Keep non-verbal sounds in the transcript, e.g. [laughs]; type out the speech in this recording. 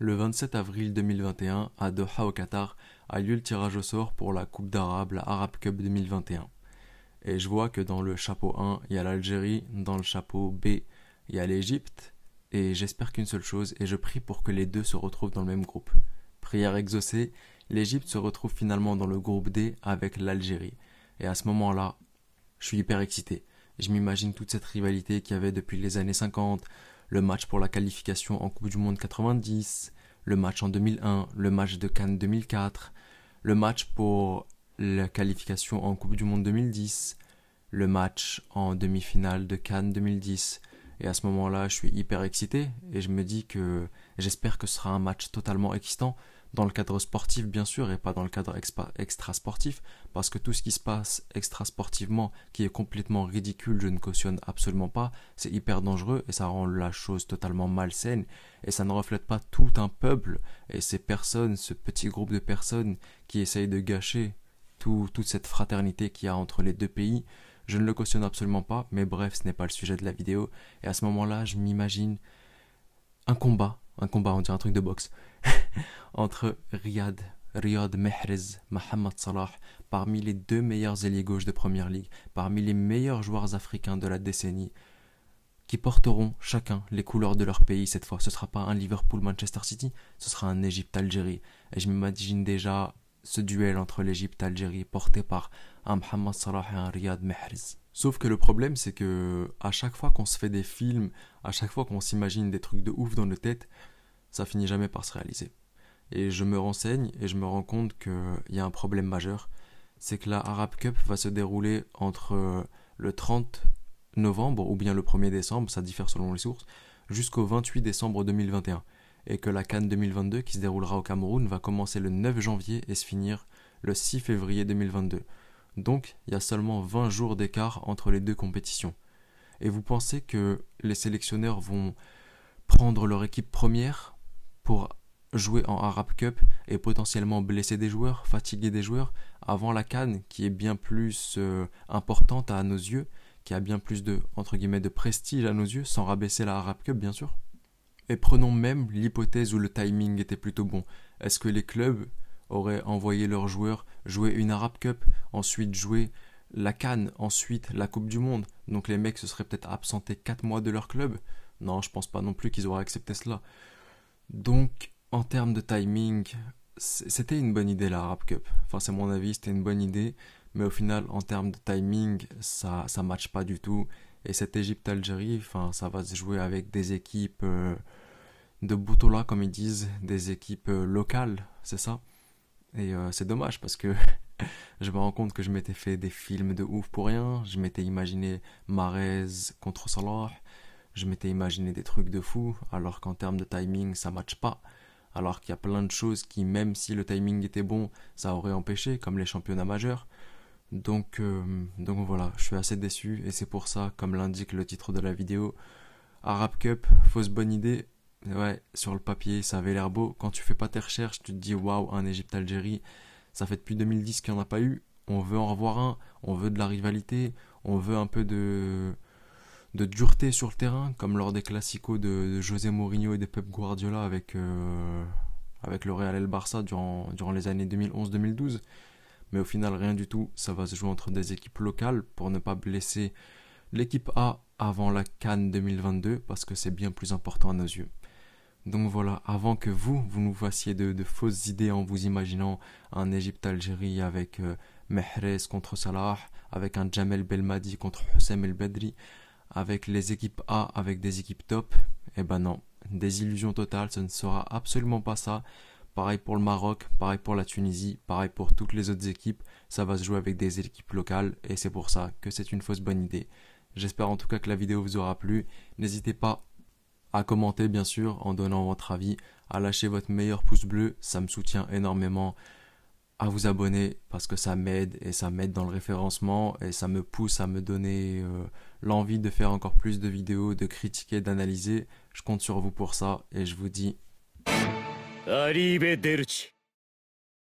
Le 27 avril 2021, à Doha au Qatar, a lieu le tirage au sort pour la Coupe d'Arabe, la Arab Cup 2021. Et je vois que dans le chapeau 1, il y a l'Algérie, dans le chapeau B, il y a l'Égypte, et j'espère qu'une seule chose, et je prie pour que les deux se retrouvent dans le même groupe. Prière exaucée, l'Égypte se retrouve finalement dans le groupe D avec l'Algérie. Et à ce moment-là, je suis hyper excité. Je m'imagine toute cette rivalité qu'il y avait depuis les années 50, le match pour la qualification en Coupe du Monde 90, le match en 2001, le match de Cannes 2004, le match pour la qualification en Coupe du Monde 2010, le match en demi-finale de Cannes 2010. Et à ce moment-là, je suis hyper excité et je me dis que j'espère que ce sera un match totalement excitant dans le cadre sportif bien sûr et pas dans le cadre extra-sportif, parce que tout ce qui se passe extra-sportivement qui est complètement ridicule, je ne cautionne absolument pas, c'est hyper dangereux et ça rend la chose totalement malsaine et ça ne reflète pas tout un peuple et ces personnes, ce petit groupe de personnes qui essayent de gâcher toute cette fraternité qu'il y a entre les deux pays. Je ne le cautionne absolument pas, mais bref, ce n'est pas le sujet de la vidéo. Et à ce moment-là, je m'imagine un combat un combat, on dirait un truc de boxe, [laughs] entre Riyad, Riyad Mehrez, Mohamed Salah, parmi les deux meilleurs ailiers gauches de Première Ligue, parmi les meilleurs joueurs africains de la décennie, qui porteront chacun les couleurs de leur pays cette fois. Ce ne sera pas un Liverpool-Manchester City, ce sera un Égypte-Algérie. Et je m'imagine déjà ce duel entre l'Égypte-Algérie porté par un Mohamed Salah et un Riyad Mehrez. Sauf que le problème, c'est que à chaque fois qu'on se fait des films, à chaque fois qu'on s'imagine des trucs de ouf dans nos têtes, ça finit jamais par se réaliser. Et je me renseigne et je me rends compte qu'il y a un problème majeur. C'est que la Arab Cup va se dérouler entre le 30 novembre ou bien le 1er décembre, ça diffère selon les sources, jusqu'au 28 décembre 2021. Et que la Cannes 2022 qui se déroulera au Cameroun va commencer le 9 janvier et se finir le 6 février 2022. Donc, il y a seulement 20 jours d'écart entre les deux compétitions. Et vous pensez que les sélectionneurs vont prendre leur équipe première pour jouer en Arab Cup et potentiellement blesser des joueurs, fatiguer des joueurs avant la Cannes qui est bien plus euh, importante à nos yeux, qui a bien plus de entre guillemets de prestige à nos yeux sans rabaisser la Arab Cup bien sûr. Et prenons même l'hypothèse où le timing était plutôt bon. Est-ce que les clubs auraient envoyé leurs joueurs jouer une Arab Cup, ensuite jouer la Cannes, ensuite la Coupe du Monde. Donc les mecs se seraient peut-être absentés 4 mois de leur club. Non, je pense pas non plus qu'ils auraient accepté cela. Donc, en termes de timing, c'était une bonne idée la Arab Cup. Enfin, c'est mon avis, c'était une bonne idée. Mais au final, en termes de timing, ça ne matche pas du tout. Et cette Égypte-Algérie, ça va se jouer avec des équipes euh, de Boutola, comme ils disent, des équipes euh, locales, c'est ça et euh, c'est dommage parce que [laughs] je me rends compte que je m'étais fait des films de ouf pour rien. Je m'étais imaginé Marez contre Salah. Je m'étais imaginé des trucs de fou. Alors qu'en termes de timing, ça matche pas. Alors qu'il y a plein de choses qui, même si le timing était bon, ça aurait empêché, comme les championnats majeurs. Donc, euh, donc voilà, je suis assez déçu et c'est pour ça, comme l'indique le titre de la vidéo, Arab Cup, fausse bonne idée, ouais, sur le papier, ça avait l'air beau. Quand tu fais pas tes recherches, tu te dis waouh, un Égypte-Algérie, ça fait depuis 2010 qu'il n'y en a pas eu. On veut en revoir un, on veut de la rivalité, on veut un peu de, de dureté sur le terrain, comme lors des classicos de, José Mourinho et de Pep Guardiola avec, euh, avec le Real et le Barça durant, durant les années 2011-2012. Mais au final, rien du tout. Ça va se jouer entre des équipes locales pour ne pas blesser l'équipe A avant la Cannes 2022, parce que c'est bien plus important à nos yeux. Donc voilà, avant que vous, vous nous fassiez de, fausses idées en vous imaginant un Égypte-Algérie avec euh, Mehrez contre Salah, avec un Jamel Belmadi contre Houssem El Bedri, avec les équipes A avec des équipes top, eh ben non, des illusions totales, ce ne sera absolument pas ça. Pareil pour le Maroc, pareil pour la Tunisie, pareil pour toutes les autres équipes, ça va se jouer avec des équipes locales et c'est pour ça que c'est une fausse bonne idée. J'espère en tout cas que la vidéo vous aura plu. N'hésitez pas à commenter bien sûr en donnant votre avis, à lâcher votre meilleur pouce bleu, ça me soutient énormément, à vous abonner parce que ça m'aide et ça m'aide dans le référencement et ça me pousse à me donner euh, l'envie de faire encore plus de vidéos, de critiquer, d'analyser. Je compte sur vous pour ça et je vous dis...